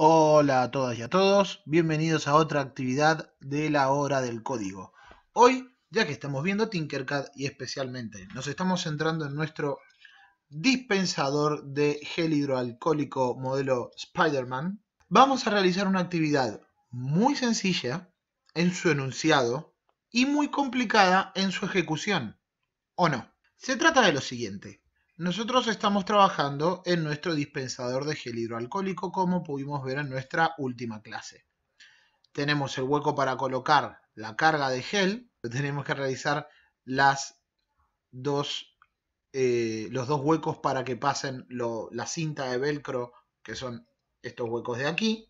Hola a todas y a todos, bienvenidos a otra actividad de la hora del código. Hoy, ya que estamos viendo Tinkercad y especialmente nos estamos centrando en nuestro dispensador de gel hidroalcohólico modelo Spider-Man, vamos a realizar una actividad muy sencilla en su enunciado y muy complicada en su ejecución, ¿o no? Se trata de lo siguiente. Nosotros estamos trabajando en nuestro dispensador de gel hidroalcohólico como pudimos ver en nuestra última clase. Tenemos el hueco para colocar la carga de gel, tenemos que realizar las dos, eh, los dos huecos para que pasen la cinta de velcro, que son estos huecos de aquí,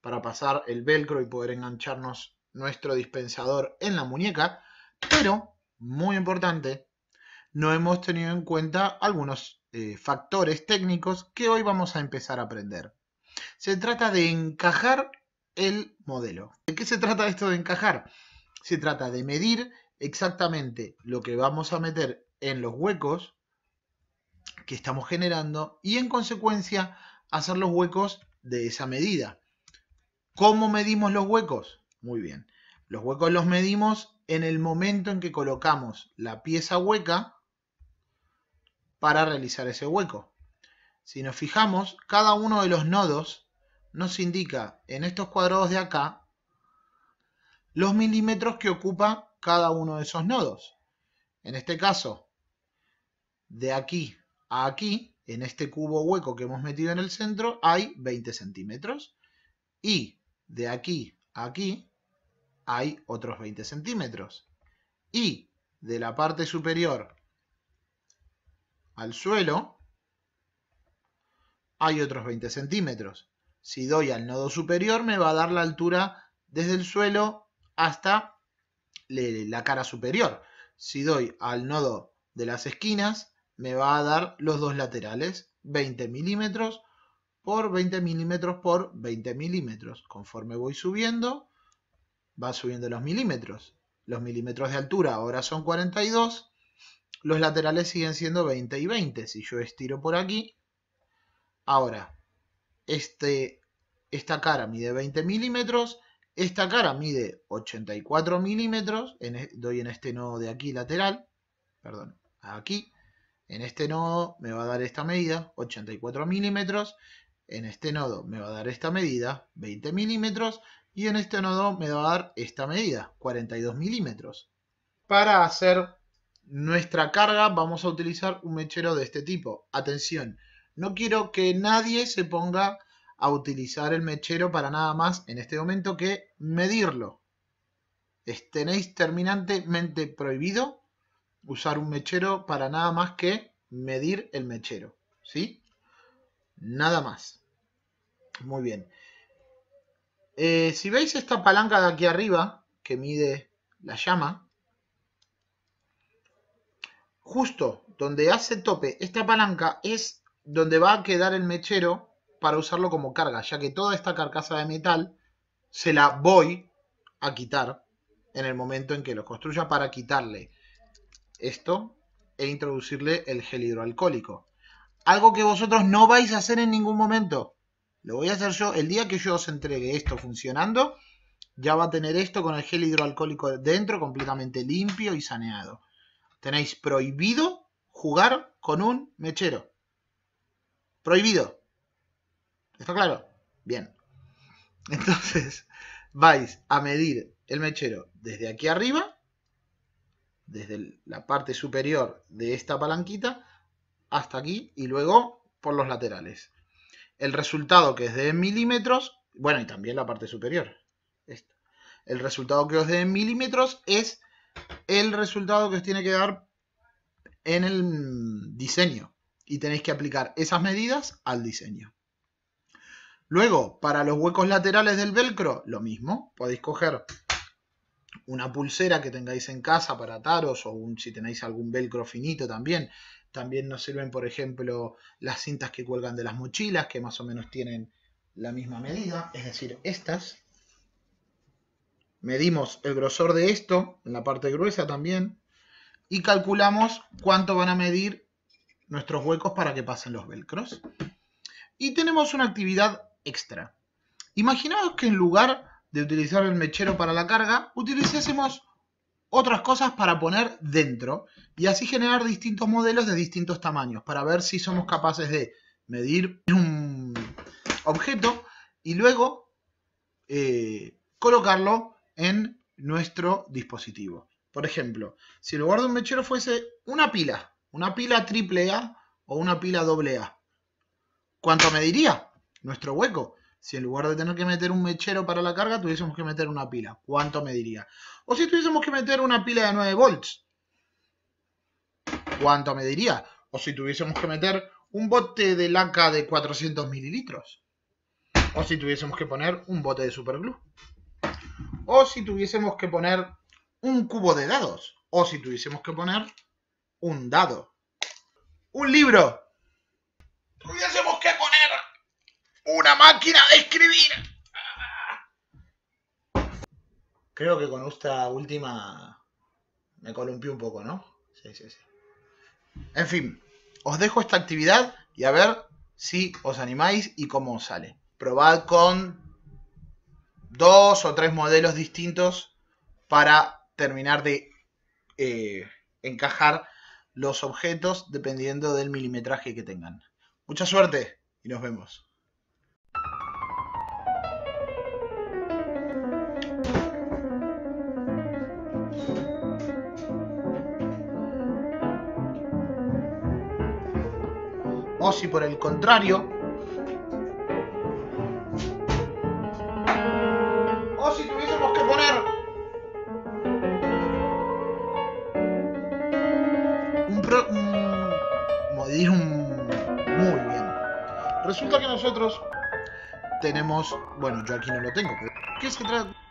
para pasar el velcro y poder engancharnos nuestro dispensador en la muñeca, pero, muy importante, no hemos tenido en cuenta algunos eh, factores técnicos que hoy vamos a empezar a aprender. Se trata de encajar el modelo. ¿De qué se trata esto de encajar? Se trata de medir exactamente lo que vamos a meter en los huecos que estamos generando y en consecuencia hacer los huecos de esa medida. ¿Cómo medimos los huecos? Muy bien. Los huecos los medimos en el momento en que colocamos la pieza hueca para realizar ese hueco. Si nos fijamos, cada uno de los nodos nos indica en estos cuadrados de acá los milímetros que ocupa cada uno de esos nodos. En este caso, de aquí a aquí, en este cubo hueco que hemos metido en el centro, hay 20 centímetros. Y de aquí a aquí hay otros 20 centímetros. Y de la parte superior al suelo, hay otros 20 centímetros. Si doy al nodo superior me va a dar la altura desde el suelo hasta la cara superior. Si doy al nodo de las esquinas me va a dar los dos laterales, 20 milímetros por 20 milímetros por 20 milímetros. Conforme voy subiendo, va subiendo los milímetros. Los milímetros de altura ahora son 42 los laterales siguen siendo 20 y 20. Si yo estiro por aquí, ahora, este, esta cara mide 20 milímetros, esta cara mide 84 milímetros, en, e, doy en este nodo de aquí lateral, perdón, aquí, en este nodo me va a dar esta medida, 84 milímetros, en este nodo me va a dar esta medida, 20 milímetros, y en este nodo me va a dar esta medida, 42 milímetros, para hacer nuestra carga vamos a utilizar un mechero de este tipo. Atención, no quiero que nadie se ponga a utilizar el mechero para nada más en este momento que medirlo. Tenéis terminantemente prohibido usar un mechero para nada más que medir el mechero. ¿Sí? Nada más. Muy bien. Eh, si veis esta palanca de aquí arriba que mide la llama, justo donde hace tope esta palanca es donde va a quedar el mechero para usarlo como carga, ya que toda esta carcasa de metal se la voy a quitar en el momento en que lo construya para quitarle esto e introducirle el gel hidroalcohólico. Algo que vosotros no vais a hacer en ningún momento. Lo voy a hacer yo el día que yo os entregue esto funcionando. Ya va a tener esto con el gel hidroalcohólico dentro, completamente limpio y saneado. Tenéis prohibido jugar con un mechero. Prohibido. ¿Está claro? Bien. Entonces, vais a medir el mechero desde aquí arriba, desde la parte superior de esta palanquita, hasta aquí y luego por los laterales. El resultado que es de milímetros, bueno, y también la parte superior. El resultado que os dé en milímetros es el resultado que os tiene que dar en el diseño. Y tenéis que aplicar esas medidas al diseño. Luego, para los huecos laterales del velcro, lo mismo. Podéis coger una pulsera que tengáis en casa para ataros o si tenéis algún velcro finito también. También nos sirven, por ejemplo, las cintas que cuelgan de las mochilas, que más o menos tienen la misma medida. Es decir, estas medimos el grosor de esto, en la parte gruesa también, y calculamos cuánto van a medir nuestros huecos para que pasen los velcros. Y tenemos una actividad extra. Imaginaos que en lugar de utilizar el mechero para la carga, utilicésemos otras cosas para poner dentro y así generar distintos modelos de distintos tamaños para ver si somos capaces de medir un objeto y luego eh, colocarlo en nuestro dispositivo. Por ejemplo, si en lugar de un mechero fuese una pila, una pila triple A o una pila doble A, ¿cuánto mediría nuestro hueco? Si en lugar de tener que meter un mechero para la carga, tuviésemos que meter una pila, ¿cuánto mediría? O si tuviésemos que meter una pila de 9 volts, ¿cuánto mediría? O si tuviésemos que meter un bote de laca de 400 mililitros. O si tuviésemos que poner un bote de superglue o si tuviésemos que poner un cubo de dados, o si tuviésemos que poner un dado. Un libro. Tuviésemos que poner una máquina de escribir. Creo que con esta última me columpió un poco, ¿no? Sí, sí, sí. En fin, os dejo esta actividad y a ver si os animáis y cómo os sale. Probad con dos o tres modelos distintos para terminar de eh, encajar los objetos dependiendo del milimetraje que tengan. Mucha suerte y nos vemos. O si por el contrario pro, muy bien. Resulta que nosotros tenemos, bueno, yo aquí no lo tengo, pero ¿qué que trae?